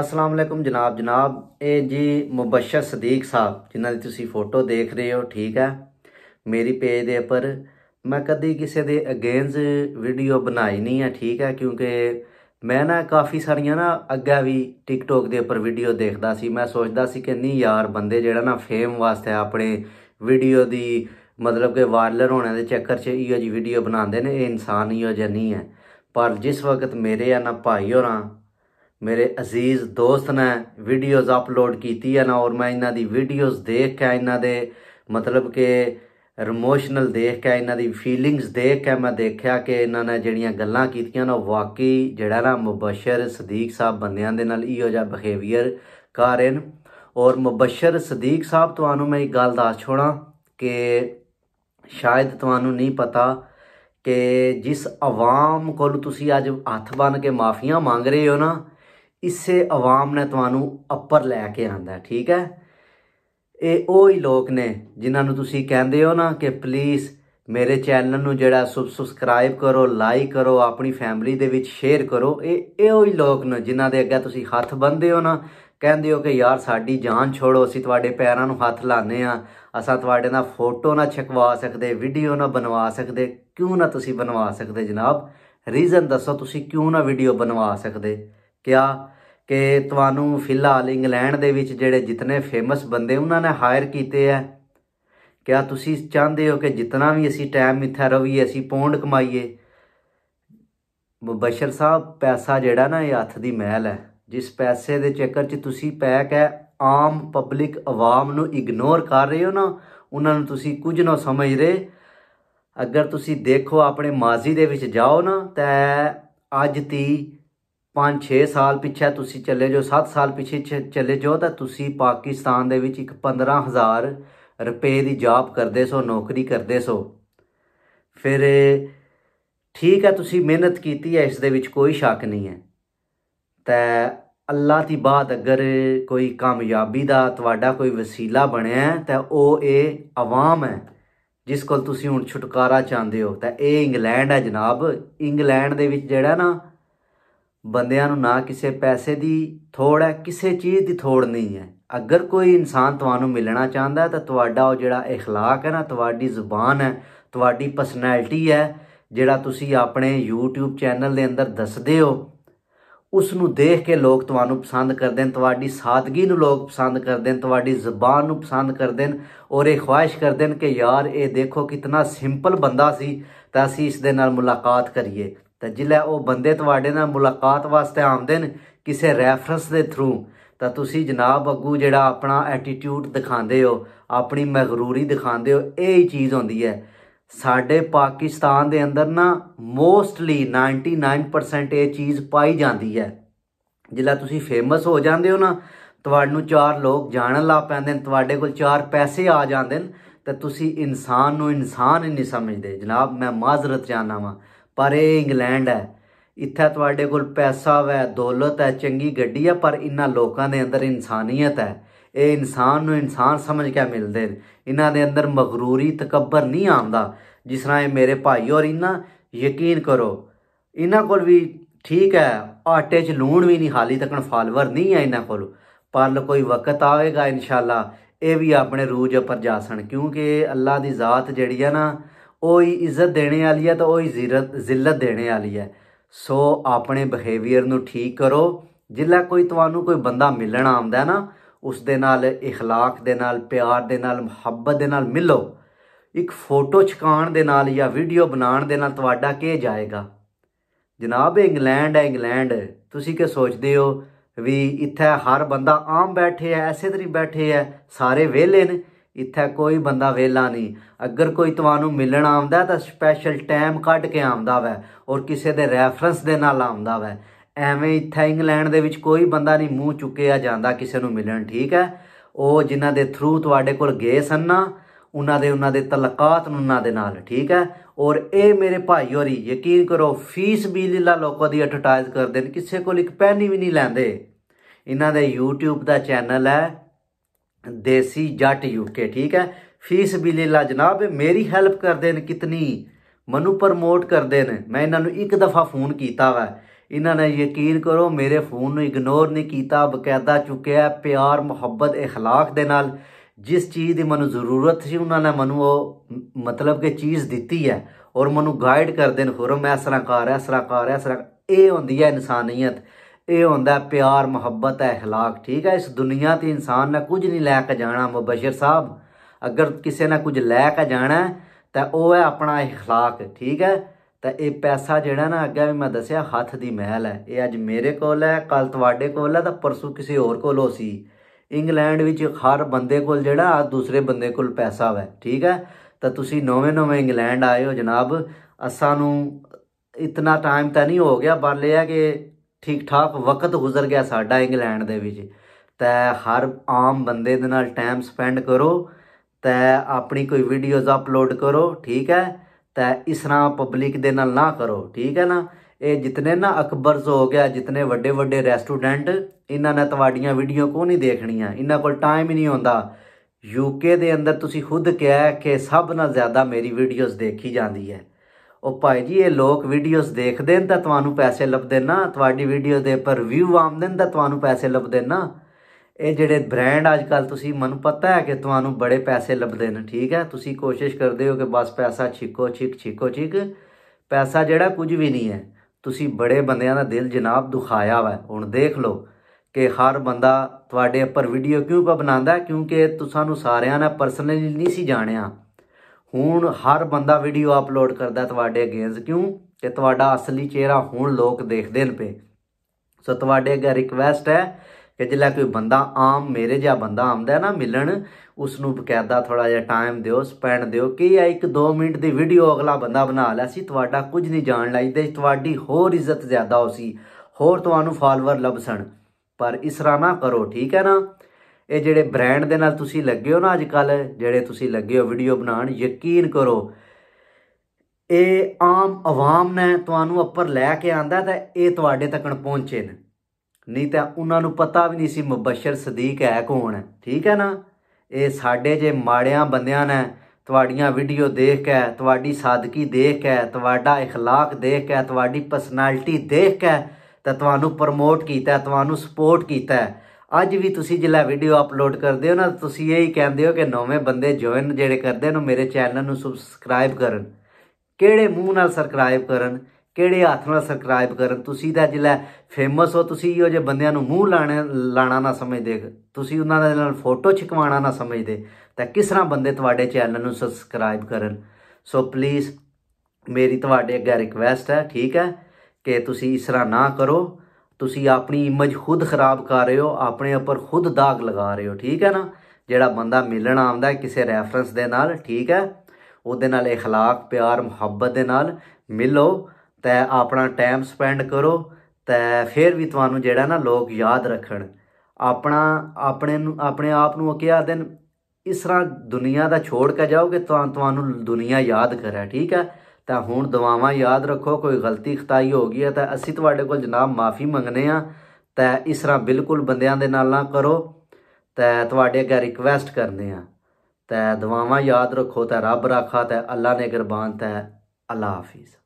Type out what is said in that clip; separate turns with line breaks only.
ਅਸਲਾਮ ਅਲੈਕਮ ਜਨਾਬ ਜਨਾਬ ਇਹ ਜੀ ਮੁਬਸ਼ਰ ਸਦੀਕ ਸਾਹਿਬ ਜਿਨ੍ਹਾਂ ਦੀ ਤੁਸੀਂ ਫੋਟੋ ਦੇਖ ਰਹੇ ਹੋ ਠੀਕ ਹੈ ਮੇਰੀ ਪੇਜ ਦੇ ਉੱਪਰ ਮੈਂ ਕਦੀ ਕਿਸੇ ਦੇ ਅਗੇਂਸ ਵੀਡੀਓ ਬਣਾਈ ਨਹੀਂ ਹੈ ਠੀਕ ਹੈ ਕਿਉਂਕਿ ਮੈਂ ਨਾ ਕਾਫੀ ਸਾਰੀਆਂ ਨਾ ਅੱਗਾ ਵੀ ਟਿਕਟੋਕ ਦੇ ਉੱਪਰ ਵੀਡੀਓ ਦੇਖਦਾ ਸੀ ਮੈਂ ਸੋਚਦਾ ਸੀ ਕਿ ਨਹੀਂ ਯਾਰ ਬੰਦੇ ਜਿਹੜਾ ਨਾ ਫੇਮ ਵਾਸਤੇ ਆਪਣੇ ਵੀਡੀਓ ਦੀ ਮਤਲਬ ਕਿ ਵਾਇਰਲ ਹੋਣ ਦੇ ਚੱਕਰ 'ਚ ਇਹੋ ਜੀ ਵੀਡੀਓ ਬਣਾਉਂਦੇ ਨੇ ਇਹ ਇਨਸਾਨ ਹੋ ਜਾਂ ਨਹੀਂ ਹੈ ਪਰ ਜਿਸ ਵਕਤ ਮੇਰੇ ਆ ਨਾ ਭਾਈ ਹੋਰਾਂ ਮੇਰੇ ਅਜ਼ੀਜ਼ ਦੋਸਤ ਨੇ ਵੀਡੀਓਜ਼ ਅਪਲੋਡ ਕੀਤੀ ਹੈ ਨਾ ਔਰ ਮੈਂ ਇਹਨਾਂ ਦੀ ਵੀਡੀਓਜ਼ ਦੇਖ ਕੇ ਇਹਨਾਂ ਦੇ ਮਤਲਬ ਕਿ ਇਮੋਸ਼ਨਲ ਦੇਖ ਕੇ ਇਹਨਾਂ ਦੀ ਫੀਲਿੰਗਸ ਦੇਖ ਕੇ ਮੈਂ ਦੇਖਿਆ ਕਿ ਇਹਨਾਂ ਨੇ ਜਿਹੜੀਆਂ ਗੱਲਾਂ ਕੀਤੀਆਂ ਨਾ ਵਾਕਈ ਜਿਹੜਾ ਨਾ ਮੁਬਸ਼ਰ ਸਦੀਕ ਸਾਹਿਬ ਬੰਦਿਆਂ ਦੇ ਨਾਲ ਇਹੋ ਜਿਹਾ ਬਿਹੇਵੀਅਰ ਕਰ ਰਹੇ ਨੇ ਔਰ ਮੁਬਸ਼ਰ ਸਦੀਕ ਸਾਹਿਬ ਤੁਹਾਨੂੰ ਮੈਂ ਇੱਕ ਗੱਲ ਦੱਸ ਛੋੜਾਂ ਕਿ ਸ਼ਾਇਦ ਤੁਹਾਨੂੰ ਨਹੀਂ ਪਤਾ ਕਿ ਜਿਸ ਆਵਾਮ ਕੋਲ ਤੁਸੀਂ ਅੱਜ ਹੱਥ ਬਨ ਕੇ ਮਾਫੀਆਂ ਮੰਗ ਰਹੇ ਹੋ ਨਾ ਇਸੇ ਆਵਾਮ ਨੇ ਤੁਹਾਨੂੰ ਅੱਪਰ ਲੈ ਕੇ ਆਂਦਾ ਠੀਕ ਹੈ ਇਹ ਉਹ ਹੀ ਲੋਕ ਨੇ ਜਿਨ੍ਹਾਂ ਨੂੰ ਤੁਸੀਂ ਕਹਿੰਦੇ ਹੋ ਨਾ ਕਿ ਪਲੀਜ਼ ਮੇਰੇ ਚੈਨਲ ਨੂੰ ਜਿਹੜਾ ਸਬਸਕ੍ਰਾਈਬ ਕਰੋ ਲਾਈਕ ਕਰੋ ਆਪਣੀ ਫੈਮਿਲੀ ਦੇ ਵਿੱਚ ਸ਼ੇਅਰ ਕਰੋ ਇਹ ਇਹੋ ਹੀ ਲੋਕ ਨੇ ਜਿਨ੍ਹਾਂ ਦੇ ਅੱਗੇ ਤੁਸੀਂ ਹੱਥ ਬੰਨਦੇ ਹੋ ਨਾ ਕਹਿੰਦੇ ਹੋ ਕਿ ਯਾਰ ਸਾਡੀ ਜਾਨ ਛੋੜੋ ਅਸੀਂ ਤੁਹਾਡੇ ਪੈਰਾਂ ਨੂੰ ਹੱਥ ਲਾਣੇ ਆ ਅਸਾਂ ਤੁਹਾਡੇ ਨਾਲ ਫੋਟੋ ਨਾ ਛਕਵਾ ਸਕਦੇ ਵੀਡੀਓ ਨਾ ਬਣਵਾ ਸਕਦੇ ਕਿਉਂ ਨਾ ਤੁਸੀਂ ਬਣਵਾ ਸਕਦੇ ਜਨਾਬ ਰੀਜ਼ਨ ਦੱਸੋ ਤੁਸੀਂ ਕਿਉਂ ਨਾ ਵੀਡੀਓ ਬਣਵਾ ਸਕਦੇ ਕਿਹਾ ਕਿ ਤੁਹਾਨੂੰ ਫਿਲਹਾਲ ਇੰਗਲੈਂਡ ਦੇ ਵਿੱਚ ਜਿਹੜੇ ਜਿਤਨੇ ਫੇਮਸ ਬੰਦੇ ਉਹਨਾਂ ਨੇ ਹਾਇਰ ਕੀਤੇ ਐ ਕਿਆ ਤੁਸੀਂ ਚਾਹੁੰਦੇ ਹੋ ਕਿ ਜਿਤਨਾ ਵੀ ਅਸੀਂ ਟਾਈਮ ਇੱਥੇ ਰਹੀਏ ਅਸੀਂ ਪੌਂਡ ਕਮਾਈਏ ਬਸ਼ਰ ਸਾਹਿਬ ਪੈਸਾ ਜਿਹੜਾ ਨਾ ਇਹ ਹੱਥ ਦੀ ਮਹਿਲ ਹੈ ਜਿਸ ਪੈਸੇ ਦੇ ਚੱਕਰ 'ਚ ਤੁਸੀਂ ਪੈ ਕੇ ਆਮ ਪਬਲਿਕ ਆਵਾਮ ਨੂੰ ਇਗਨੋਰ ਕਰ ਰਹੇ ਹੋ ਨਾ ਉਹਨਾਂ ਨੂੰ ਤੁਸੀਂ ਕੁਝ ਨਾ ਸਮਝ ਰਹੇ ਅਗਰ ਤੁਸੀਂ ਦੇਖੋ ਆਪਣੇ ਮਾਜ਼ੀ ਦੇ ਵਿੱਚ ਜਾਓ ਨਾ ਤਾਂ ਅੱਜ ਦੀ 5-6 ਸਾਲ ਪਿੱਛੇ ਤੁਸੀਂ ਚੱਲੇ ਜੋ 7 ਸਾਲ ਪਿੱਛੇ ਚੱਲੇ ਜੋ ਤਾਂ ਤੁਸੀਂ ਪਾਕਿਸਤਾਨ ਦੇ ਵਿੱਚ ਇੱਕ 15000 ਰੁਪਏ ਦੀ ਜੌਬ ਕਰਦੇ ਸੋ ਨੌਕਰੀ ਕਰਦੇ ਸੋ ਫਿਰ ਠੀਕ ਹੈ ਤੁਸੀਂ ਮਿਹਨਤ ਕੀਤੀ ਹੈ ਇਸ ਦੇ ਵਿੱਚ ਕੋਈ ਸ਼ੱਕ ਨਹੀਂ ਹੈ ਤਾਂ ਅੱਲਾ ਦੀ ਬਾਤ ਅਗਰ ਕੋਈ ਕਾਮਯਾਬੀ ਦਾ ਤੁਹਾਡਾ ਕੋਈ ਵਸੀਲਾ ਬਣਿਆ ਤਾਂ ਉਹ ਇਹ ਆਵਾਮ ਹੈ ਜਿਸ ਕੋਲ ਤੁਸੀਂ ਹੁਣ ਛੁਟਕਾਰਾ ਚਾਹੁੰਦੇ ਹੋ ਤਾਂ ਇਹ ਇੰਗਲੈਂਡ ਹੈ ਜਨਾਬ ਇੰਗਲੈਂਡ ਦੇ ਵਿੱਚ ਜਿਹੜਾ ਨਾ ਬੰਦਿਆਂ ਨੂੰ ਨਾ ਕਿਸੇ ਪੈਸੇ ਦੀ ਥੋੜ ਹੈ ਕਿਸੇ ਚੀਜ਼ ਦੀ ਥੋੜ ਨਹੀਂ ਹੈ ਅਗਰ ਕੋਈ ਇਨਸਾਨ ਤੁਹਾਨੂੰ ਮਿਲਣਾ ਚਾਹੁੰਦਾ ਤਾਂ ਤੁਹਾਡਾ ਉਹ ਜਿਹੜਾ اخلاق ਹੈ ਨਾ ਤੁਹਾਡੀ ਜ਼ੁਬਾਨ ਹੈ ਤੁਹਾਡੀ ਪਰਸਨੈਲਿਟੀ ਹੈ ਜਿਹੜਾ ਤੁਸੀਂ ਆਪਣੇ YouTube ਚੈਨਲ ਦੇ ਅੰਦਰ ਦੱਸਦੇ ਹੋ ਉਸ ਨੂੰ ਦੇਖ ਕੇ ਲੋਕ ਤੁਹਾਨੂੰ ਪਸੰਦ ਕਰਦੇ ਨੇ ਤੁਹਾਡੀ ਸਾਦਗੀ ਨੂੰ ਲੋਕ ਪਸੰਦ ਕਰਦੇ ਨੇ ਤੁਹਾਡੀ ਜ਼ੁਬਾਨ ਨੂੰ ਪਸੰਦ ਕਰਦੇ ਨੇ ਔਰ ਇਹ ਖੁਆਇਸ਼ ਕਰਦੇ ਨੇ ਕਿ ਯਾਰ ਇਹ ਦੇਖੋ ਕਿੰਨਾ ਸਿੰਪਲ ਬੰਦਾ ਸੀ ਤਾਂ ਅਸੀਂ ਇਸ ਦੇ ਨਾਲ ਮੁਲਾਕਾਤ ਕਰੀਏ ਤਾਂ ਜਿੱਲੇ ਉਹ ਬੰਦੇ ਤੁਹਾਡੇ ਨਾਲ ਮੁਲਾਕਾਤ ਵਾਸਤੇ ਆਉਂਦੇ ਨੇ ਕਿਸੇ ਰੈਫਰੈਂਸ ਦੇ ਥਰੂ ਤਾਂ ਤੁਸੀਂ ਜਨਾਬ ਅੱਗੂ ਜਿਹੜਾ ਆਪਣਾ ਐਟੀਟਿਊਡ ਦਿਖਾਉਂਦੇ ਹੋ ਆਪਣੀ ਮਗਰੂਰੀ ਦਿਖਾਉਂਦੇ ਹੋ ਇਹ ਹੀ ਚੀਜ਼ ਹੁੰਦੀ ਹੈ ਸਾਡੇ ਪਾਕਿਸਤਾਨ ਦੇ ਅੰਦਰ ਨਾ ਮੋਸਟਲੀ 99% ਇਹ ਚੀਜ਼ ਪਾਈ ਜਾਂਦੀ ਹੈ ਜਿਲਾ ਤੁਸੀਂ ਫੇਮਸ ਹੋ ਜਾਂਦੇ ਹੋ ਨਾ ਤੁਹਾਨੂੰ ਚਾਰ ਲੋਕ ਜਾਣਨ ਲਾ ਪੈਂਦੇ ਨੇ ਤੁਹਾਡੇ ਕੋਲ ਚਾਰ ਪੈਸੇ ਆ ਜਾਂਦੇ ਨੇ ਤੇ ਤੁਸੀਂ ਇਨਸਾਨ ਨੂੰ ਇਨਸਾਨ ਹੀ ਨਹੀਂ ਸਮਝਦੇ ਜਨਾਬ ਮੈਂ ਮਾਜ਼ਰਤ ਜਾਣਾ ਵਾਂ ਪਰ ਇਹ ਇੰਗਲੈਂਡ ਹੈ ਇੱਥੇ ਤੁਹਾਡੇ ਕੋਲ ਪੈਸਾ ਹੈ ਦੌਲਤ ਹੈ ਚੰਗੀ ਗੱਡੀ ਹੈ ਪਰ ਇਹਨਾਂ ਲੋਕਾਂ ਦੇ ਅੰਦਰ ਇਨਸਾਨੀਅਤ ਹੈ ਇਹ ਇਨਸਾਨ ਨੂੰ ਇਨਸਾਨ ਸਮਝ ਕੇ ਮਿਲਦੇ ਇਨ੍ਹਾਂ ਇਹਨਾਂ ਦੇ ਅੰਦਰ ਮਗਰੂਰੀ ਤਕੱਬਰ ਨਹੀਂ ਆਉਂਦਾ ਜਿਸ ਤਰ੍ਹਾਂ ਇਹ ਮੇਰੇ ਭਾਈ ਔਰ ਇਹਨਾਂ ਯਕੀਨ ਕਰੋ ਇਹਨਾਂ ਕੋਲ ਵੀ ਠੀਕ ਹੈ ਆਟੇ 'ਚ ਲੂਣ ਵੀ ਨਹੀਂ ਹਾਲੀ ਤੱਕਣ ਫਾਲੋਅਰ ਨਹੀਂ ਹੈ ਇਹਨਾਂ ਕੋਲ ਪਰ ਕੋਈ ਵਕਤ ਆਵੇਗਾ ਇਨਸ਼ਾਅੱਲਾ ਇਹ ਵੀ ਆਪਣੇ ਰੂਜ ਉੱਪਰ ਜਾ ਸਣ ਕਿਉਂਕਿ ਅੱਲਾ ਦੀ ਜ਼ਾਤ ਜਿਹੜੀ ਹੈ ਨਾ ਉਹੀ ਇੱਜ਼ਤ ਦੇਣੇ ਵਾਲੀ ਹੈ ਤਾਂ ਉਹੀ ਜ਼ਿਰਤ ਜ਼ਿਲਤ ਦੇਣੇ ਵਾਲੀ ਹੈ ਸੋ ਆਪਣੇ ਬਿਹੇਵੀਅਰ ਨੂੰ ਠੀਕ ਕਰੋ ਜਿੱਲਾ ਕੋਈ ਤੁਹਾਨੂੰ ਕੋਈ ਬੰਦਾ ਮਿਲਣ ਆਉਂਦਾ ਹੈ ਨਾ ਉਸ ਦੇ ਨਾਲ اخلاق ਦੇ ਨਾਲ ਪਿਆਰ ਦੇ ਨਾਲ ਮੁਹੱਬਤ ਦੇ ਨਾਲ ਮਿਲੋ ਇੱਕ ਫੋਟੋ ਛਕਾਣ ਦੇ ਨਾਲ ਜਾਂ ਵੀਡੀਓ ਬਣਾਉਣ ਦੇ ਨਾਲ ਤੁਹਾਡਾ ਕੀ ਜਾਏਗਾ ਜਨਾਬ ਇੰਗਲੈਂਡ ਹੈ ਇੰਗਲੈਂਡ ਤੁਸੀਂ ਕੀ ਸੋਚਦੇ ਹੋ ਵੀ ਇੱਥੇ ਹਰ ਬੰਦਾ ਆਮ ਬੈਠੇ ਐ ਐਸੇ ਤਰੀ ਬੈਠੇ ਐ ਸਾਰੇ ਵਿਹਲੇ ਨੇ ਇੱਥੇ ਕੋਈ ਬੰਦਾ ਵੇਲਾ ਨਹੀਂ ਅਗਰ ਕੋਈ ਤੁਹਾਨੂੰ ਮਿਲਣ ਆਉਂਦਾ ਤਾਂ ਸਪੈਸ਼ਲ ਟਾਈਮ ਕੱਢ ਕੇ ਆਉਂਦਾ ਵੈ ਔਰ ਕਿਸੇ ਦੇ ਰੈਫਰੈਂਸ ਦੇ ਨਾਲ ਆਉਂਦਾ ਵੈ ਐਵੇਂ ਇੱਥੇ ਇੰਗਲੈਂਡ ਦੇ ਵਿੱਚ ਕੋਈ ਬੰਦਾ ਨਹੀਂ ਮੂੰਹ ਚੁੱਕਿਆ ਜਾਂਦਾ ਕਿਸੇ ਨੂੰ ਮਿਲਣ ਠੀਕ ਹੈ ਉਹ ਜਿਨ੍ਹਾਂ ਦੇ ਥਰੂ ਤੁਹਾਡੇ ਕੋਲ ਗਏ ਸਨ ਨਾ ਉਹਨਾਂ ਦੇ ਉਹਨਾਂ ਦੇ ਤਲਕਾਤ ਨੂੰ ਉਹਨਾਂ ਦੇ ਨਾਲ ਠੀਕ ਹੈ ਔਰ ਇਹ ਮੇਰੇ ਭਾਈ ਹੋਰੀ ਯਕੀਨ ਕਰੋ ਫੀਸ ਵੀ ਲੀਲਾ ਲੋਕਾਂ ਦੀ ਐਡਵਰਟਾਈਜ਼ ਕਰਦੇ ਨੇ ਕਿਸੇ ਕੋਲ ਇੱਕ ਪੈਨੀ ਵੀ ਨਹੀਂ ਲੈਂਦੇ ਇਹਨਾਂ ਦੇ YouTube ਦਾ ਚੈਨਲ ਹੈ ਦੇਸੀ ਜੱਟ ਯੂਕੇ ਠੀਕ ਹੈ ਫੀਸ ਵੀ ਲੈ ਲਾ ਜਨਾਬ ਮੇਰੀ ਹੈਲਪ ਕਰਦੇ ਨੇ ਕਿਤਨੀ ਮੈਨੂੰ ਪ੍ਰਮੋਟ ਕਰਦੇ ਨੇ ਮੈਂ ਇਹਨਾਂ ਨੂੰ ਇੱਕ ਦਫਾ ਫੋਨ ਕੀਤਾ ਵਾ ਇਹਨਾਂ ਨੇ ਯਕੀਨ ਕਰੋ ਮੇਰੇ ਫੋਨ ਨੂੰ ਇਗਨੋਰ ਨਹੀਂ ਕੀਤਾ ਬਕਾਇਦਾ ਚੁੱਕਿਆ ਪਿਆਰ ਮੁਹੱਬਤ اخلاق ਦੇ ਨਾਲ ਜਿਸ ਚੀਜ਼ ਦੀ ਮੈਨੂੰ ਜ਼ਰੂਰਤ ਸੀ ਉਹਨਾਂ ਨੇ ਮੈਨੂੰ ਉਹ ਮਤਲਬ ਕਿ ਚੀਜ਼ ਦਿੱਤੀ ਹੈ ਔਰ ਮੈਨੂੰ ਗਾਈਡ ਕਰਦੇ ਨੇ ਹੁਰਮ ਐਸਰਾਕਾਰ ਐਸਰਾਕਾਰ ਕਰ ਇਹ ਹੁੰਦੀ ਹੈ ਇਨਸਾਨੀਅਤ ਇਹ ਹੁੰਦਾ ਪਿਆਰ ਮੁਹੱਬਤ ਹੈ اخلاق ਠੀਕ ਹੈ ਇਸ ਦੁਨੀਆ ਤੇ ਇਨਸਾਨ ਨੇ ਕੁਝ ਨਹੀਂ ਲੈ ਕੇ ਜਾਣਾ ਮੁਬਸ਼ਰ ਸਾਹਿਬ ਅਗਰ ਕਿਸੇ ਨੇ ਕੁਝ ਲੈ ਕੇ ਜਾਣਾ ਤਾਂ ਉਹ ਹੈ ਆਪਣਾ اخلاق ਠੀਕ ਹੈ ਤਾਂ ਇਹ ਪੈਸਾ ਜਿਹੜਾ ਨਾ ਅੱਗੇ ਵੀ ਮੈਂ ਦੱਸਿਆ ਹੱਥ ਦੀ ਮਹਿਲ ਹੈ ਇਹ ਅੱਜ ਮੇਰੇ ਕੋਲ ਹੈ ਕੱਲ ਤੁਹਾਡੇ ਕੋਲ ਹੈ ਤਾਂ ਪਰਸੂ ਕਿਸੇ ਹੋਰ ਕੋਲ ਹੋ ਸੀ ਇੰਗਲੈਂਡ ਵਿੱਚ ਹਰ ਬੰਦੇ ਕੋਲ ਜਿਹੜਾ ਦੂਸਰੇ ਬੰਦੇ ਕੋਲ ਪੈਸਾ ਹੈ ਠੀਕ ਹੈ ਤਾਂ ਤੁਸੀਂ ਨਵੇਂ ਨਵੇਂ ਇੰਗਲੈਂਡ ਆਏ ਹੋ ਜਨਾਬ ਅਸਾਂ ਨੂੰ ਇਤਨਾ ਟਾਈਮ ਤਾਂ ਨਹੀਂ ਹੋ ਗਿਆ ਪਰ ਲਿਆ ਕਿ ਠੀਕ ਠਾਕ ਵਕਤ ਗੁਜ਼ਰ ਗਿਆ ਸਾਡਾ ਇੰਗਲੈਂਡ ਦੇ ਵਿੱਚ ਤੇ ਹਰ ਆਮ ਬੰਦੇ ਦੇ ਨਾਲ ਟਾਈਮ ਸਪੈਂਡ ਕਰੋ ਤੇ ਆਪਣੀ ਕੋਈ ਵੀਡੀਓਜ਼ ਅਪਲੋਡ ਕਰੋ ਠੀਕ ਹੈ ਤੇ ਇਸ ਤਰ੍ਹਾਂ ਪਬਲਿਕ ਦੇ ਨਾਲ ਨਾ ਕਰੋ ਠੀਕ ਹੈ ਨਾ ਇਹ ਜਿਤਨੇ ਨਾ ਅਕਬਰਸ ਹੋ ਗਿਆ ਜਿਤਨੇ ਵੱਡੇ ਵੱਡੇ ਰੈਸਟੋਰੈਂਟ ਇਹਨਾਂ ਨੇ ਤੁਹਾਡੀਆਂ ਵੀਡੀਓ ਕੋ ਨਹੀਂ ਦੇਖਣੀਆਂ ਇਹਨਾਂ ਕੋਲ ਟਾਈਮ ਹੀ ਨਹੀਂ ਹੁੰਦਾ ਯੂਕੇ ਦੇ ਅੰਦਰ ਤੁਸੀਂ ਖੁਦ ਕਿਹਾ ਕਿ ਸਭ ਨਾਲ ਜ਼ਿਆਦਾ ਮੇਰੀ ਵੀਡੀਓਜ਼ ਦੇਖੀ ਜਾਂਦੀ ਹੈ ਉਹ ਭਾਈ ਜੀ ਇਹ ਲੋਕ ਵੀਡੀਓਜ਼ ਦੇਖਦੇ ਨੇ ਤਾਂ ਤੁਹਾਨੂੰ ਪੈਸੇ ਲੱਭਦੇ ਨਾ ਤੁਹਾਡੀ ਵੀਡੀਓ ਦੇ ਉੱਪਰ ਵਿਊ ਆਉਂਦੇ ਨੇ ਤਾਂ ਤੁਹਾਨੂੰ ਪੈਸੇ ਲੱਭਦੇ ਨਾ ਇਹ ਜਿਹੜੇ ਬ੍ਰਾਂਡ ਅੱਜ ਕੱਲ ਤੁਸੀਂ ਮੈਨੂੰ ਪਤਾ ਹੈ ਕਿ ਤੁਹਾਨੂੰ ਬੜੇ ਪੈਸੇ ਲੱਭਦੇ ਨੇ ਠੀਕ ਹੈ ਤੁਸੀਂ ਕੋਸ਼ਿਸ਼ ਕਰਦੇ ਹੋ ਕਿ ਬਸ ਪੈਸਾ ਛਿੱਕੋ ਛਿੱਕ ਛਿੱਕੋ ਛਿੱਕ ਪੈਸਾ ਜਿਹੜਾ ਕੁਝ ਵੀ ਨਹੀਂ ਹੈ ਤੁਸੀਂ ਬੜੇ ਬੰਦਿਆਂ ਦਾ ਦਿਲ ਜਨਾਬ ਦੁਖਾਇਆ ਵਾ ਹੁਣ ਦੇਖ ਲਓ ਕਿ ਹਰ ਬੰਦਾ ਤੁਹਾਡੇ ਉੱਪਰ ਵੀਡੀਓ ਕਿਉਂ ਬਣਾਉਂਦਾ ਕਿਉਂਕਿ ਤੁਸਾਂ ਨੂੰ ਸਾਰਿਆਂ ਨਾਲ ਪਰਸਨਲੀ ਨਹੀਂ ਸੀ ਜਾਣਿਆ ਹੁਣ ਹਰ ਬੰਦਾ ਵੀਡੀਓ ਅਪਲੋਡ ਕਰਦਾ ਤੁਹਾਡੇ ਅਗੇਂਸ ਕਿਉਂ ਤੇ ਤੁਹਾਡਾ ਅਸਲੀ ਚਿਹਰਾ ਹੁਣ ਲੋਕ ਦੇਖਦੇ ਨੇ ਪੇ ਸੋ ਤੁਹਾਡੇ ਅਗੇ ਰਿਕਵੈਸਟ ਹੈ ਕਿ ਜਿਹੜਾ ਕੋਈ ਬੰਦਾ ਆਮ ਮੇਰੇ ਜਿਹਾ ਬੰਦਾ ਆਉਂਦਾ ਨਾ ਮਿਲਣ ਉਸ ਨੂੰ ਬਕਾਇਦਾ ਥੋੜਾ ਜਿਹਾ ਟਾਈਮ ਦਿਓ ਸਪੈਂਡ ਦਿਓ ਕਿ ਆ ਇੱਕ 2 ਮਿੰਟ ਦੀ ਵੀਡੀਓ ਅਗਲਾ ਬੰਦਾ ਬਣਾ ਲਿਆ ਸੀ ਤੁਹਾਡਾ ਕੁਝ ਨਹੀਂ ਜਾਣ ਲਈ ਤੇ ਤੁਹਾਡੀ ਹੋਰ ਇੱਜ਼ਤ ਜ਼ਿਆਦਾ ਹੋਸੀ ਹੋਰ ਤੁਹਾਨੂੰ ਫਾਲੋਅਰ ਲੱਭਸਣ ਪਰ ਇਸ ਨਾ ਕਰੋ ਠੀਕ ਹੈ ਨਾ ਇਹ ਜਿਹੜੇ ਬ੍ਰਾਂਡ ਦੇ ਨਾਲ ਤੁਸੀਂ ਲੱਗੇ ਹੋ ਨਾ ਅੱਜ ਕੱਲ ਜਿਹੜੇ ਤੁਸੀਂ ਲੱਗੇ ਹੋ ਵੀਡੀਓ ਬਣਾਉਣ ਯਕੀਨ ਕਰੋ ਇਹ ਆਮ ਆਵਾਮ ਨੇ ਤੁਹਾਨੂੰ ਉੱਪਰ ਲੈ ਕੇ ਆਂਦਾ ਤਾਂ ਇਹ ਤੁਹਾਡੇ ਤੱਕਣ ਪਹੁੰਚੇ ਨੇ ਨਹੀਂ ਤਾਂ ਉਹਨਾਂ ਨੂੰ ਪਤਾ ਵੀ ਨਹੀਂ ਸੀ ਮੁਬਸ਼ਰ ਸਦੀਕ ਹੈ ਕੌਣ ਹੈ ਠੀਕ ਹੈ ਨਾ ਇਹ ਸਾਡੇ ਜੇ ਮਾੜਿਆਂ ਬੰਦਿਆਂ ਨੇ ਤੁਹਾਡੀਆਂ ਵੀਡੀਓ ਦੇਖ ਕੇ ਤੁਹਾਡੀ ਸਾਦਗੀ ਦੇਖ ਕੇ ਤੁਹਾਡਾ اخلاق ਦੇਖ ਕੇ ਤੁਹਾਡੀ ਪਰਸਨੈਲਿਟੀ ਦੇਖ ਕੇ ਤਾਂ ਤੁਹਾਨੂੰ ਪ੍ਰਮੋਟ ਕੀਤਾ ਤੁਹਾਨੂੰ ਸਪੋਰਟ ਕੀਤਾ ਅੱਜ ਵੀ ਤੁਸੀਂ ਜਿਲਾ ਵੀਡੀਓ ਅਪਲੋਡ ਕਰਦੇ ਹੋ ਨਾ ਤੁਸੀਂ ਇਹ ਹੀ ਕਹਿੰਦੇ ਹੋ ਕਿ ਨਵੇਂ ਬੰਦੇ ਜੁਆਇਨ ਜਿਹੜੇ ਕਰਦੇ ਨੇ ਮੇਰੇ ਚੈਨਲ ਨੂੰ ਸਬਸਕ੍ਰਾਈਬ ਕਰਨ ਕਿਹੜੇ ਮੂੰਹ ਨਾਲ ਸਬਸਕ੍ਰਾਈਬ ਕਰਨ ਕਿਹੜੇ ਹੱਥ ਨਾਲ ਸਬਸਕ੍ਰਾਈਬ ਕਰਨ ਤੁਸੀਂ ਤਾਂ ਜਿਲਾ ਫੇਮਸ ਹੋ ਤੁਸੀਂ ਇਹੋ ਜੇ ਬੰਦਿਆਂ ਨੂੰ ਮੂੰਹ ਲਾਣਾ ਲਾਣਾ ਨਾ ਸਮਝਦੇ ਤੁਸੀਂ ਉਹਨਾਂ ਦੇ ਨਾਲ ਫੋਟੋ ਛਕਵਾਣਾ ਨਾ ਸਮਝਦੇ ਤਾਂ ਕਿਸ ਤਰ੍ਹਾਂ ਬੰਦੇ ਤੁਹਾਡੇ ਚੈਨਲ ਨੂੰ ਸਬਸਕ੍ਰਾਈਬ ਕਰਨ ਸੋ ਪਲੀਜ਼ ਮੇਰੀ ਤੁਹਾਡੇ ਅੱਗੇ ਰਿਕਵੈਸਟ ਹੈ ਠੀਕ ਹੈ ਕਿ ਤੁਸੀਂ ਇਸ ਤਰ੍ਹਾਂ ਨਾ ਕਰੋ ਤੁਸੀਂ ਆਪਣੀ ਇਮੇਜ ਖੁਦ ਖਰਾਬ ਕਰ ਰਹੇ ਹੋ ਆਪਣੇ ਉੱਪਰ ਖੁਦ ਦਾਗ ਲਗਾ ਰਹੇ ਹੋ ਠੀਕ ਹੈ ਨਾ ਜਿਹੜਾ ਬੰਦਾ ਮਿਲਣ ਆਉਂਦਾ ਕਿਸੇ ਰੈਫਰੈਂਸ ਦੇ ਨਾਲ ਠੀਕ ਹੈ ਉਹਦੇ ਨਾਲ اخلاق ਪਿਆਰ ਮੁਹੱਬਤ ਦੇ ਨਾਲ ਮਿਲੋ ਤੇ ਆਪਣਾ ਟਾਈਮ ਸਪੈਂਡ ਕਰੋ ਤੇ ਫਿਰ ਵੀ ਤੁਹਾਨੂੰ ਜਿਹੜਾ ਨਾ ਲੋਕ ਯਾਦ ਰੱਖਣ ਆਪਣਾ ਆਪਣੇ ਨੂੰ ਆਪਣੇ ਆਪ ਨੂੰ ਅਕਿਆ ਦਿਨ ਇਸ ਤਰ੍ਹਾਂ ਦੁਨੀਆ ਦਾ ਛੋੜ ਕੇ ਜਾਓਗੇ ਤਾਂ ਤੁਹਾਨੂੰ ਦੁਨੀਆ ਯਾਦ ਕਰੇ ਠੀਕ ਹੈ ਤਾਂ ਹੁਣ ਦੁਆਵਾਂ ਯਾਦ ਰੱਖੋ ਕੋਈ ਗਲਤੀ ਖਤਾਈ ਹੋ ਗਈ ਹੈ ਤਾਂ ਅਸੀਂ ਤੁਹਾਡੇ ਕੋਲ ਜਨਾਬ ਮਾਫੀ ਮੰਗਨੇ ਆ ਤਾਂ ਇਸ ਤਰ੍ਹਾਂ ਬਿਲਕੁਲ ਬੰਦਿਆਂ ਦੇ ਨਾਲ ਨਾ ਕਰੋ ਤਾਂ ਤੁਹਾਡੇ ਅੱਗੇ ਰਿਕਵੈਸਟ ਕਰਦੇ ਆ ਤਾਂ ਦੁਆਵਾਂ ਯਾਦ ਰੱਖੋ ਤਾਂ ਰੱਬ ਰਾਖਾ ਤਾਂ ਅੱਲਾ ਨੇ ਗਰਬਾਨ ਤਾਂ ਅੱਲਾ ਹਾਫਿਜ਼